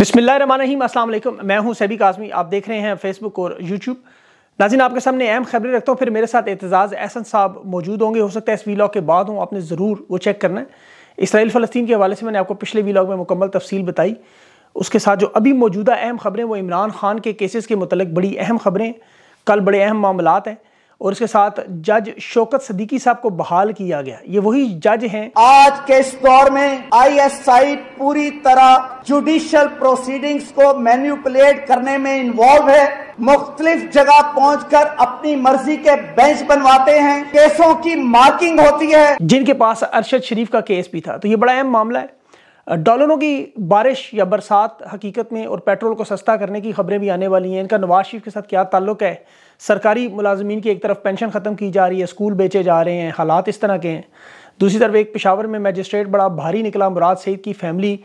अस्सलाम वालेकुम मैं हूं सभी काजमी आप देख रहे हैं फेसबुक और यूट्यूब नाजिन आपके सामने अहम खबरें रखता हूँ फिर मेरे साथ एतजाज़ एहसन साहब मौजूद होंगे हो सकता है इस वीलॉग के बाद हूं आपने ज़रूर वो चेक करना है इसराइल फ़लस्तीन के हवाले से मैंने आपको पिछले वीलॉग में मुकम्मल तफसील बताई उसके साथ जो अभी मौजूदा अहम खबरें वो इमरान खान के केसेस के मतलब बड़ी अहम खबरें कल बड़े अहम मामलात हैं और उसके साथ जज शोकत सदीकी साहब को बहाल किया गया ये वही जज हैं आज के इस दौर में आईएसआई पूरी तरह जुडिशियल प्रोसीडिंग्स को मैन्यूपुलेट करने में इन्वॉल्व है मुख्तलिफ जगह पहुँच कर अपनी मर्जी के बेंच बनवाते हैं केसों की मार्किंग होती है जिनके पास अरशद शरीफ का केस भी था तो ये बड़ा अहम मामला है डॉलरों की बारिश या बरसात हकीकत में और पेट्रोल को सस्ता करने की खबरें भी आने वाली हैं इनका नवाज शरीफ के साथ क्या ताल्लुक है सरकारी मुलाजमीन की एक तरफ पेंशन ख़त्म की जा रही है स्कूल बेचे जा रहे हैं हालात इस तरह के हैं दूसरी तरफ एक पिशावर में मजिस्ट्रेट बड़ा भारी निकला मुराद सईद की फैमिली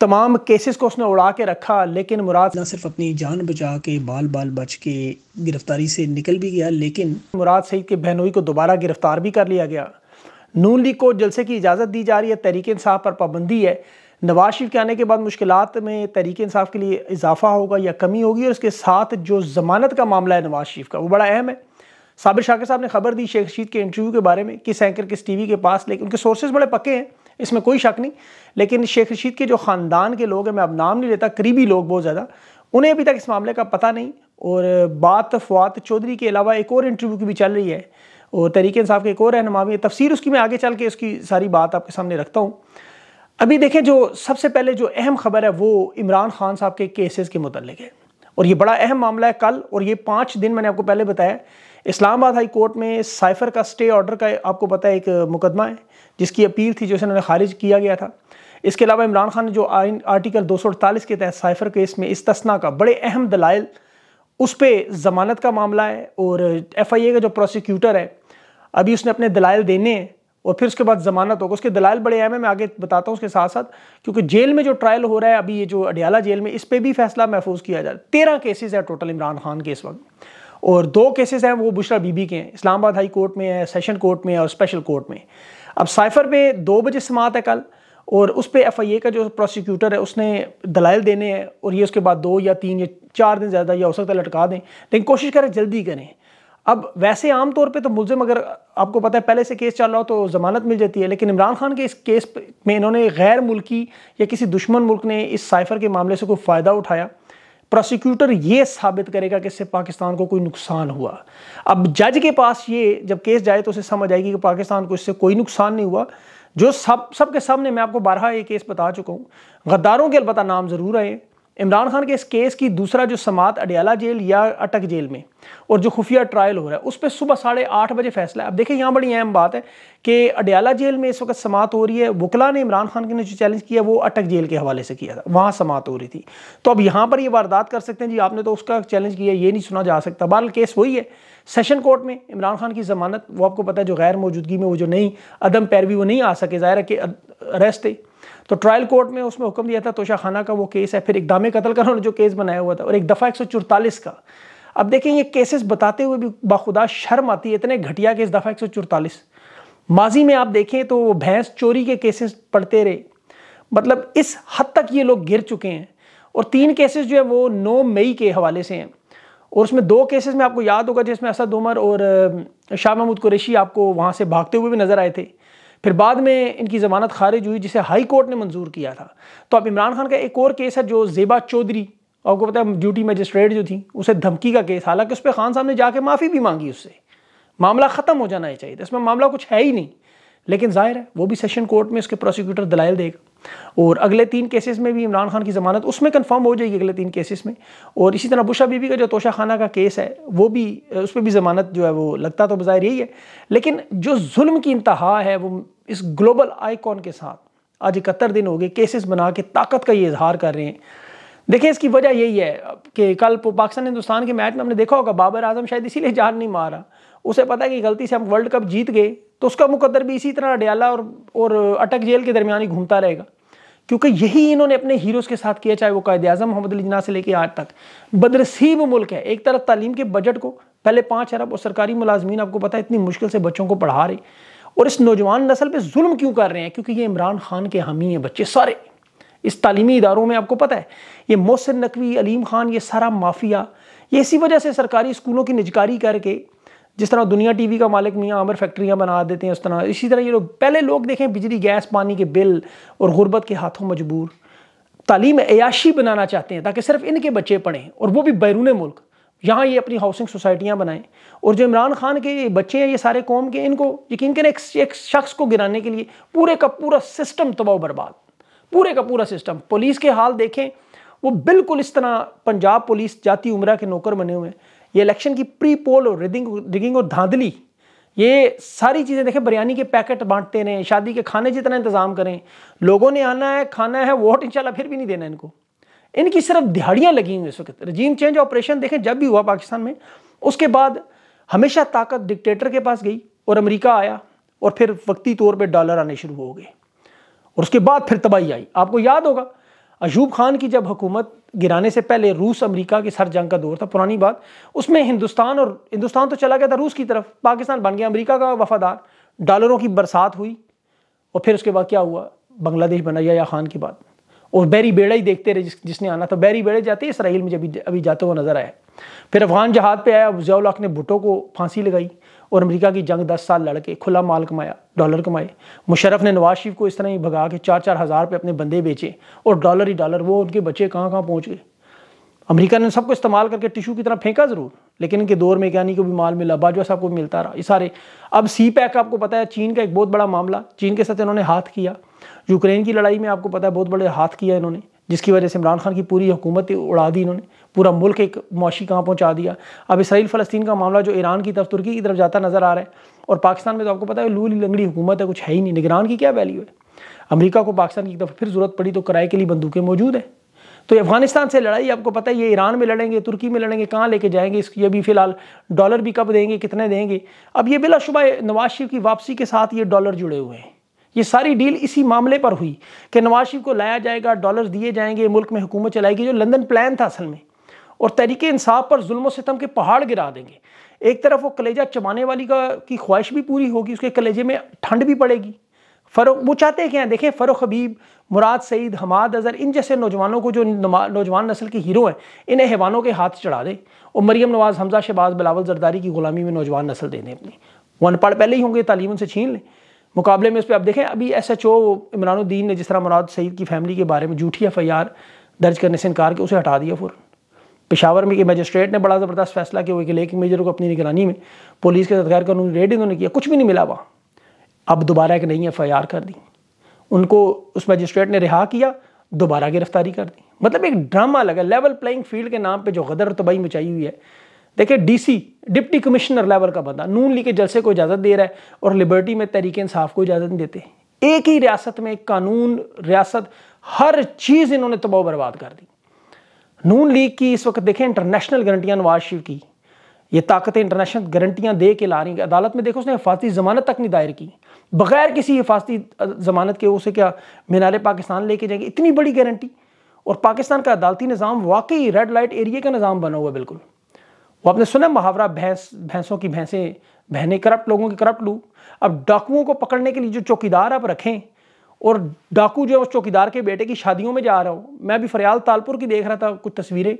तमाम केसेस को उसने उड़ा के रखा लेकिन मुराद ना सिर्फ अपनी जान बचा के बाल बाल बच के गिरफ्तारी से निकल भी गया लेकिन मुराद सईद के बहनोई को दोबारा गिरफ्तार भी कर लिया गया नून लीग को जलसे की इजाज़त दी जा रही है तहरीक इंसाफ पर पाबंदी है नवाज शरीफ के आने के बाद मुश्किल में तहरीक इंसाफ के लिए इजाफा होगा या कमी होगी और उसके साथ जो ज़मानत का मामला है नवाज शरीफ का वो बड़ा अहम है साबिर शाकिर साहब ने खबर दी शेख रशीद के इंटरव्यू के बारे में किस एंकर किस वी के पास लेकिन उनके सोर्सेज बड़े पक्के हैं इसमें कोई शक नहीं लेकिन शेख रशीद के जो ख़ानदान के लोग हैं मैं अब नाम नहीं लेता करीबी लोग बहुत ज़्यादा उन्हें अभी तक इस मामले का पता नहीं और बात फवाद चौधरी के अलावा एक और इंटरव्यू की भी चल रही है और तहरीक इंसाफ के एक और रहनुमा भी तफसीर उसकी मैं आगे चल के उसकी सारी बात आपके सामने रखता हूँ अभी देखें जो सबसे पहले जो अहम खबर है वो इमरान खान साहब के केसेस के मतलब है और ये बड़ा अहम मामला है कल और ये पाँच दिन मैंने आपको पहले बताया इस्लामाबाद हाई कोर्ट में साइफर का स्टे ऑर्डर का आपको पता है एक मुकदमा है जिसकी अपील थी जो उन्होंने खारिज किया गया था इसके अलावा इमरान खान ने जो आर्टिकल दो के तहत साइफर केस में इस्तना का बड़े अहम दलाइल उस पर ज़मानत का मामला है और एफ आई ए का जो प्रोसिक्यूटर है अभी उसने अपने दलाइल देने और फिर उसके बाद जमानत होगा उसके दलाल बड़े अहम है मैं आगे बताता हूँ उसके साथ साथ क्योंकि जेल में जो ट्रायल हो रहा है अभी ये जो अडियाला जेल में इस पर भी फैसला महफूज किया जा रहा है तेरह केसेज हैं टोटल इमरान खान के इस वक्त और दो केसेज हैं वो बुशरा बीबी के हैं इस्लामाबाद हाई कोर्ट में है सेशन कोर्ट में है और स्पेशल कोर्ट में अब साइफर पर दो बजे समात है कल और उस पर एफ आई ए का जो प्रोसिक्यूटर है उसने दलाइल देने हैं और ये उसके बाद दो या तीन या चार दिन ज़्यादा या हो सकता है लटका दें लेकिन कोशिश करें जल्दी करें अब वैसे आम तौर पे तो मुलजम अगर आपको पता है पहले से केस चल रहा हो तो ज़मानत मिल जाती है लेकिन इमरान खान के इस केस में इन्होंने गैर मुल्की या किसी दुश्मन मुल्क ने इस साइफर के मामले से कोई फ़ायदा उठाया प्रोसिक्यूटर ये साबित करेगा कि इससे पाकिस्तान को कोई नुकसान हुआ अब जज के पास ये जब केस जाए तो उसे समझ आएगी कि पाकिस्तान को इससे कोई नुकसान नहीं हुआ जो सब सब के सामने मैं आपको बारह ये केस बता चुका हूँ गद्दारों के अलबत् नाम ज़रूर आए इमरान खान के इस केस की दूसरा जो समात अडियाला जेल या अटक जेल में और जो खुफिया ट्रायल हो रहा है उस पर सुबह साढ़े आठ बजे फैसला है अब देखिए यहाँ बड़ी अहम बात है कि अडियाला जेल में इस वक्त समात हो रही है वकला ने इमरान खान के ने जो चैलेंज किया वो अटक जेल के हवाले से किया था वहाँ समात हो रही थी तो अब यहाँ पर ये वारदात कर सकते हैं जी आपने तो उसका चैलेंज किया ये नहीं सुना जा सकता बहरल केस वही है सेशन कोर्ट में इमरान खान की ज़मानत वो आपको पता है जो गैर मौजूदगी में वो जो नहीं अदम पैरवी वो नहीं आ सके ज़ाहिर है कि अरेस्ट है तो ट्रायल कोर्ट में उसमें हुक्म दिया था तोशा खाना का वो केस है फिर एक दामे कतल का उन्होंने जो केस बनाया हुआ था और एक दफ़ा एक का अब देखें ये केसेस बताते हुए भी बाखुदा शर्म आती है इतने घटिया केस दफ़ा एक माजी में आप देखें तो वो भैंस चोरी के केसेस पड़ते रहे मतलब इस हद तक ये लोग गिर चुके हैं और तीन केसेस जो है वो नौ मई के हवाले से हैं और उसमें दो केसेस में आपको याद होगा जिसमें असद उमर और शाह महमूद कुरेशी आपको वहाँ से भागते हुए भी नज़र आए थे फिर बाद में इनकी ज़मानत खारिज हुई जिसे हाई कोर्ट ने मंजूर किया था तो अब इमरान खान का एक और केस है जो जेबा चौधरी आपको पता है ड्यूटी मजिस्ट्रेट जो थी उसे धमकी का केस हालांकि उस पर खान साहब ने जाके माफ़ी भी मांगी उससे मामला ख़त्म हो जाना चाहिए था इसमें मामला कुछ है ही नहीं लेकिन जाहिर है वो भी सेशन कोर्ट में उसके प्रोसिक्यूटर दलाइल देगा और अगले तीन केसेस में भी इमरान खान की ज़मानत उसमें कंफर्म हो जाएगी अगले तीन केसेस में और इसी तरह बुशा बीबी का जो तोशा खाना का केस है वो भी उस पर भी ज़मानत जो है वो लगता तो बज़ाहिर यही है लेकिन जो जुल्म की इंतहा है वो इस ग्लोबल आइकॉन के साथ आज इकहत्तर दिन हो गए केसेस बना के ताकत का ये इजहार कर रहे हैं देखिए इसकी वजह यही है कि कल पाकिस्तान हिंदुस्तान के मैच में हमने देखा होगा बाबर आजम शायद इसीलिए जान नहीं मारा उसे पता है कि गलती से हम वर्ल्ड कप जीत गए तो उसका मुकदर भी इसी तरह अडयाला और और अटक जेल के दरमियान ही घूमता रहेगा क्योंकि यही इन्होंने अपने हीरोज़ के साथ किया चाहे वो कायद अजम मोहम्मद अली जना से लेकर आज तक बदरसीब मुल्क है एक तरफ तालीम के बजट को पहले पाँच अरब और सरकारी मुलाजमीन आपको पता है इतनी मुश्किल से बच्चों को पढ़ा रहे और इस नौजवान नस्ल पर जुल्म क्यों कर रहे हैं क्योंकि ये इमरान खान के हामी हैं बच्चे सारे इस तालीमी इदारों में आपको पता है ये मोहसिन नकवी अलीम खान ये सारा माफिया ये इसी वजह से सरकारी स्कूलों की निजकारी करके जिस तरह दुनिया टीवी का मालिक मियाँ आमर फैक्ट्रियाँ बना देते हैं उस तरह इसी तरह ये लोग पहले लोग देखें बिजली गैस पानी के बिल और गुर्बत के हाथों मजबूर तालीम अयाशी बनाना चाहते हैं ताकि सिर्फ इनके बच्चे पढ़ें और वो भी बैरून मुल्क यहाँ ये अपनी हाउसिंग सोसाइटियाँ बनाएं और जो इमरान खान के बच्चे हैं ये सारे कौम के इनको यकीन करें एक शख्स को गिराने के लिए पूरे का पूरा सिस्टम तबाह बर्बाद पूरे का पूरा सिस्टम पुलिस के हाल देखें वो बिल्कुल इस तरह पंजाब पुलिस जाती उम्र के नौकर बने हुए हैं ये इलेक्शन की प्री पोल और रिदिंग रिगिंग और धांधली ये सारी चीज़ें देखें बिरयानी के पैकेट बांटते रहें शादी के खाने जितना इंतज़ाम करें लोगों ने आना है खाना है वोट इंशाल्लाह फिर भी नहीं देना इनको इनकी सिर्फ दिहाड़ियाँ लगी हुई इस वक्त रजीम चेंज ऑपरेशन देखें जब भी हुआ पाकिस्तान में उसके बाद हमेशा ताकत डिक्टेटर के पास गई और अमेरिका आया और फिर वक्ती तौर पर डॉलर आने शुरू हो गए और उसके बाद फिर तबाही आई आपको याद होगा अजूब खान की जब हुकूमत गिराने से पहले रूस अमेरिका के सर जंग का दौर था पुरानी बात उसमें हिंदुस्तान और हिंदुस्तान तो चला गया था रूस की तरफ पाकिस्तान बन गया अमेरिका का वफादार डॉलरों की बरसात हुई और फिर उसके बाद क्या हुआ बांग्लादेश बना या खान की बात और बैरी बेड़ा ही देखते रहे जिस, जिसने आना था बैरी बेड़े जाते इसराइल में जब अभी जाते हुआ नज़र आया फिर अफगान जहाज़ पर आया जयाल्लाक ने भुटो को फांसी लगाई और अमरीका की जंग दस साल लड़के खुला माल कमाया डॉलर कमाए मुशरफ ने नवाज शरीफ को इस तरह ही भगा के चार चार हज़ार पे अपने बंदे बेचे और डॉलर ही डॉलर वो उनके बच्चे कहाँ कहाँ पहुँच गए अमरीका ने सबको इस्तेमाल करके टिशू की तरह फेंका ज़रूर लेकिन इनके दौर में क्या को भी माल मिला बाजवा साहब को मिलता रहा ये सारे अब सी पैक आपको पता है चीन का एक बहुत बड़ा मामला चीन के साथ इन्होंने हाथ किया यूक्रेन की लड़ाई में आपको पता है बहुत बड़े हाथ किया इन्होंने जिसकी वजह से इमरान खान की पूरी हुकूमत उड़ा दी इन्होंने पूरा मुल्क एक मुशी कहाँ पहुँचा दिया अब इसराइल फ़लस्तीन का मामला जो ईरान की तरफ तुर्की की तरफ जाता नज़र आ रहा है और पाकिस्तान में तो आपको पता है लू लंगड़ी हुकूमत है कुछ है ही नहीं निगरान की क्या वैल्यू है अमरीका को पाकिस्तान की तरफ फिर ज़रूरत पड़ी तो किराए के लिए बंदूकें मौजूद हैं तो अफगानिस्तान से लड़ाई आपको पता है ये ईरान में लड़ेंगे तुर्की में लड़ेंगे कहाँ लेके जाएंगे इसकी अभी फ़िलहाल डॉलर भी कब देंगे कितने देंगे अब ये बिलाशुबा नवाज शरीफ की वापसी के साथ ये डॉलर जुड़े हुए हैं ये सारी डील इसी मामले पर हुई कि नवाज शरीफ को लाया जाएगा डॉलर दिए जाएंगे मुल्क में हुकूमत चलाएगी जो लंदन प्लान था असल में और तहरीक इंसाफ पर जुल्म सितम के पहाड़ गिरा देंगे एक तरफ वो कलेजा चबाने वाली का की ख्वाहिश भी पूरी होगी उसके कलेजे में ठंड भी पड़ेगी फ़रो वो चाहते हैं क्या देखें फ़रो हबीब मुराद सईद हमाद अज़र इन जैसे नौजवानों को जो नौजवान नस्ल के हीरो हैं इन्हें हैवानों के हाथ चढ़ा दें और मरीम नवाज़ हमजा शहबाज बिलावल जरदारी की ग़ुलामी में नौजवान नस्ल दे दें अपनी वो पढ़ पहले ही होंगे तालीम उनसे छीन लें मुकाबले में उस पर आप देखें अभी एस एच ओ इमरानुद्दीन ने जिस तरह मुराद सईद की फैमिली के बारे में झूठी एफ आई आर दर्ज करने से इनकार के उसे हटा दिया फ़ौर पेशावर में के मजिस्ट्रेट ने बड़ा ज़बरदस्त फैसला किया हुआ कि लेकिन मेजर को अपनी निगरानी में पुलिस के साथ गैर रेड इन्होंने किया कुछ भी नहीं मिला वहाँ अब दोबारा एक नई एफ आई आर कर दी उनको उस मजिस्ट्रेट ने रिहा किया दोबारा गिरफ्तारी कर दी मतलब एक ड्रामा लगा लेवल प्लेइंग फील्ड के नाम पर जो गदर तबाही मचाई हुई है देखिए डीसी डिप्टी कमिश्नर लेवल का बंदा नून लीग के जलसे को इजाज़त दे रहा है और लिबर्टी में तहरीक इंसाफ को इजाज़त नहीं देते एक ही रियासत में कानून रियासत हर चीज़ इन्होंने तबाह बर्बाद कर दी नून लीग की इस वक्त देखें इंटरनेशनल गारंटियां नवाज शरीफ की ये ताकतें इंटरनेशनल गारंटियां दे के ला रही हैं अदालत में देखो उसने हिफाजती ज़मानत तक नहीं दायर की बगैर किसी हिफाजती ज़मानत के उसे क्या मीनार पाकिस्तान लेके जाएंगे इतनी बड़ी गारंटी और पाकिस्तान का अदालती निज़ाम वाकई रेड लाइट एरिया का निज़ाम बना हुआ है बिल्कुल वो आपने सुना मुहावरा भैंस भैंसों की भैंसें बहने करप्ट लोगों की करप्ट लू अब डाकुओं को पकड़ने के लिए जो चौकीदार आप रखें और डाकू जो है उस चौकीदार के बेटे की शादियों में जा रहा हूँ मैं भी फरियाल तालपुर की देख रहा था कुछ तस्वीरें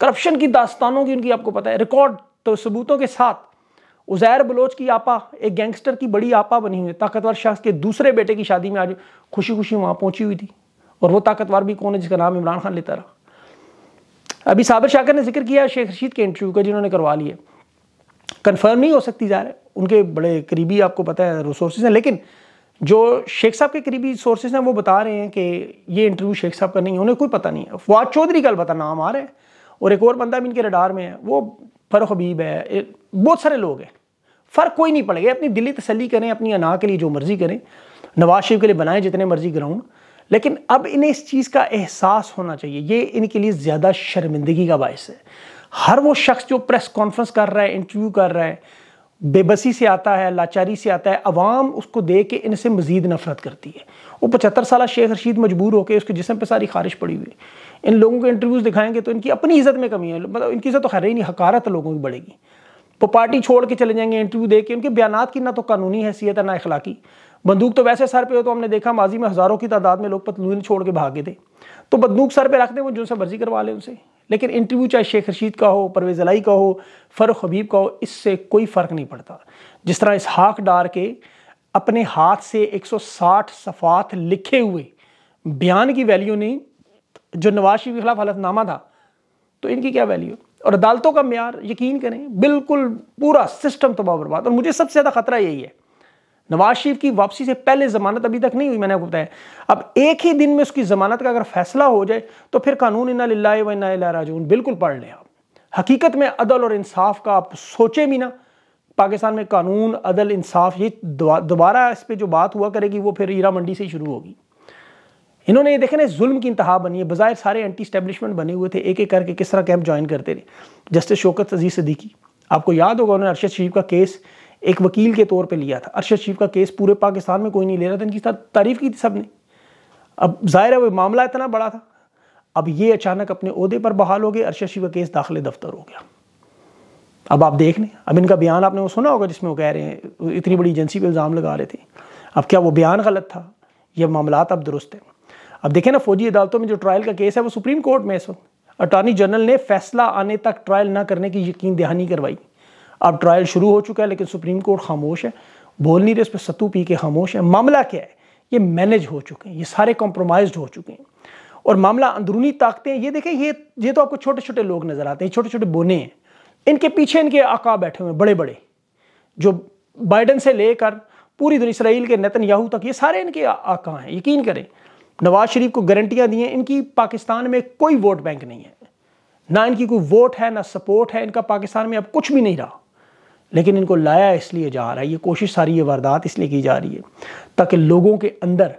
करप्शन की दास्तानों की उनकी आपको पता है रिकॉर्ड तो सबूतों के साथ उजैर बलोच की आपा एक गैंगस्टर की बड़ी आपा बनी हुई है ताकतवर शख्स के दूसरे बेटे की शादी में आज खुशी खुशी वहाँ पहुँची हुई थी और वो ताकतवर भी कौन है जिसका नाम इमरान खान लेता रहा अभी साबिर शाकर ने जिक्र किया शेख रशीद के इंटरव्यू का जिन्होंने करवा लिए कन्फर्म नहीं हो सकती रहा है उनके बड़े करीबी आपको पता है रिसोर्सेज हैं लेकिन जो शेख साहब के करीबी सोर्सेज हैं वो बता रहे हैं कि ये इंटरव्यू शेख साहब का नहीं है उन्हें कोई पता नहीं है फवाद चौधरी का पता नाम आ रहे हैं और एक और बंदा भी इनके रडार में है वो फ़र्क हबीब है बहुत सारे लोग हैं फ़र्क कोई नहीं पड़ेगा अपनी दिल्ली तसली करें अपनी अना के लिए जो मर्ज़ी करें नवाज शरीफ के लिए बनाएं जितने मर्ज़ी ग्राउंड लेकिन अब इन्हें इस चीज़ का एहसास होना चाहिए ये इनके लिए ज़्यादा शर्मिंदगी का बायस है हर वो शख्स जो प्रेस कॉन्फ्रेंस कर रहा है इंटरव्यू कर रहा है बेबसी से आता है लाचारी से आता है अवाम उसको देख के इनसे मज़ीद नफरत करती है वो पचहत्तर साल शेख रशीद मजबूर होकर उसके जिसम पर सारी खारिश पड़ी हुई है इन लोगों को इंटरव्यूज़ दिखाएंगे तो इनकी अपनी इज़्ज़त में कमी है मतलब इनकी इज़्ज़त तो खैर ही नहीं हकारत लोगों की बढ़ेगी वो पार्टी छोड़ के चले जाएंगे इंटरव्यू दे के उनके बयान की ना तो कानूनी हैसियत है ना अखलाकी बंदूक तो वैसे सर पे हो तो हमने देखा माजी में हज़ारों की तादाद में लोग पतलून छोड़ के भागे थे तो बंदूक सर पे रखते हैं वो जो से मर्जी करवा लें उनसे लेकिन इंटरव्यू चाहे शेख रशीद का हो परवेज़ अलाई का हो फरुख हबीब का हो इससे कोई फ़र्क नहीं पड़ता जिस तरह इस हाक डार के अपने हाथ से 160 सफ़ात लिखे हुए बयान की वैल्यू नहीं जो नवाज शरीफ के खिलाफ हलफनामा था तो इनकी क्या वैल्यू और अदालतों का मैार यकीन करें बिल्कुल पूरा सिस्टम तबाह बर्बाद और मुझे सबसे ज़्यादा ख़तरा यही है नवाज शरीफ की वापसी से पहले जमानत अभी तक नहीं हुई मैंने आपको बताया अब एक ही दिन में उसकी जमानत का अगर फैसला हो जाए तो फिर कानून इन लाला बिल्कुल पढ़ लें आप हकीकत में अदल और इंसाफ का आप सोचें भी ना पाकिस्तान में कानून अदल इंसाफ ये दोबारा इस पर जो बात हुआ करेगी वो फिर हीरा मंडी से ही शुरू होगी इन्होंने ये देखा ना जुल्म की इंतहा बनी है बाज़ाहिर सारे एंटी स्टैब्लिशमेंट बने हुए थे एक एक करके किस तरह कैंप ज्वाइन करते रहे जस्टिस शोकत अजीज सदीकी आपको याद होगा उन्होंने अरशद शरीफ का केस एक वकील के तौर पे लिया था अरशद शरीफ का केस पूरे पाकिस्तान में कोई नहीं ले रहा था इनकी तारीफ की थी सब ने अब जाहिर है वो मामला इतना बड़ा था अब ये अचानक अपने अहदे पर बहाल हो गए अरशद शरीफ का केस दाखिले दफ्तर हो गया अब आप देख लें अब इनका बयान आपने वो सुना होगा जिसमें वो कह रहे हैं इतनी बड़ी एजेंसी पर इल्ज़ाम लगा रहे थे अब क्या वो बयान गलत था यह मामला अब दुरुस्त है अब देखें ना फौजी अदालतों में जो ट्रायल का केस है वो सुप्रीम कोर्ट में इस वक्त अटॉर्नी जनरल ने फैसला आने तक ट्रायल ना करने की यकीन दहानी करवाई अब ट्रायल शुरू हो चुका है लेकिन सुप्रीम कोर्ट खामोश है बोल नहीं रहे उस पर सत्तू पी के खामोश है मामला क्या है ये मैनेज हो चुके हैं ये सारे कॉम्प्रोमाइज हो चुके हैं और मामला अंदरूनी ताकतें ये देखें ये ये तो आपको छोटे छोटे लोग नज़र आते हैं छोटे छोटे बोने हैं इनके पीछे इनके आका बैठे हुए हैं बड़े बड़े जो बाइडन से लेकर पूरी दुनिया इसराइल के नतन याहू तक ये सारे इनके आका हैं यकीन करें नवाज शरीफ को गारंटियाँ दी हैं इनकी पाकिस्तान में कोई वोट बैंक नहीं है ना इनकी कोई वोट है ना सपोर्ट है इनका पाकिस्तान में अब कुछ भी नहीं रहा लेकिन इनको लाया इसलिए जा रहा है ये कोशिश सारी ये वारदात इसलिए की जा रही है ताकि लोगों के अंदर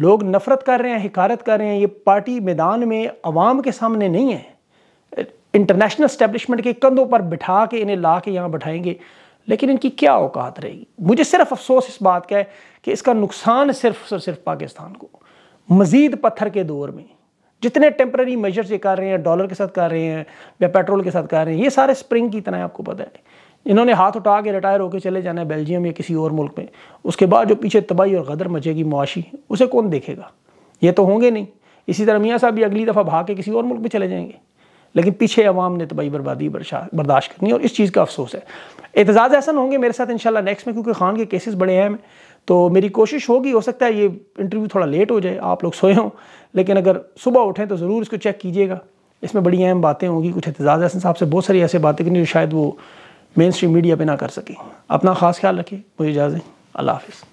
लोग नफ़रत कर रहे हैं हकारत कर रहे हैं ये पार्टी मैदान में आवाम के सामने नहीं है इंटरनेशनल स्टैब्लिशमेंट के कंधों पर बिठा के इन्हें ला के यहाँ बैठाएंगे लेकिन इनकी क्या औकात रहेगी मुझे सिर्फ अफसोस इस बात का है कि इसका नुकसान सिर्फ और सिर्फ पाकिस्तान को मज़ीद पत्थर के दौर में जितने टेम्प्रेरी मेजर्स ये कर रहे हैं डॉलर के साथ कर रहे हैं या पेट्रोल के साथ कर रहे हैं ये सारे स्प्रिंग की तरह आपको पता है इन्होंने हाथ उठा के रिटायर होकर चले जाना है बेल्जियम या किसी और मुल्क में उसके बाद जो पीछे तबाही और गदर मचेगी मुआशी उसे कौन देखेगा ये तो होंगे नहीं इसी तरह मियाँ साहब भी अगली दफ़ा भाग के किसी और मुल्क में चले जाएंगे लेकिन पीछे अवाम ने तबाही बर्बादी बर्दाश्त करनी और इस चीज़ का अफसोस है एतजाज़ ऐसा होंगे मेरे साथ इंशाल्लाह नेक्स्ट में क्योंकि खान के केसेस बड़े अहम हैं तो मेरी कोशिश होगी हो सकता है ये इंटरव्यू थोड़ा लेट हो जाए आप लोग सोए हों लेकिन अगर सुबह उठें तो ज़रूर इसको चेक कीजिएगा इसमें बड़ी अहम बातें होंगी कुछ एतजाज़ अहसन साहब से बहुत सारी ऐसे बातें करनी जो शायद वो मेन स्ट्रीम मीडिया पे ना कर सकें अपना ख़ास ख्याल रखिए मुझे इजाज़ें अल्लाह हाफिज़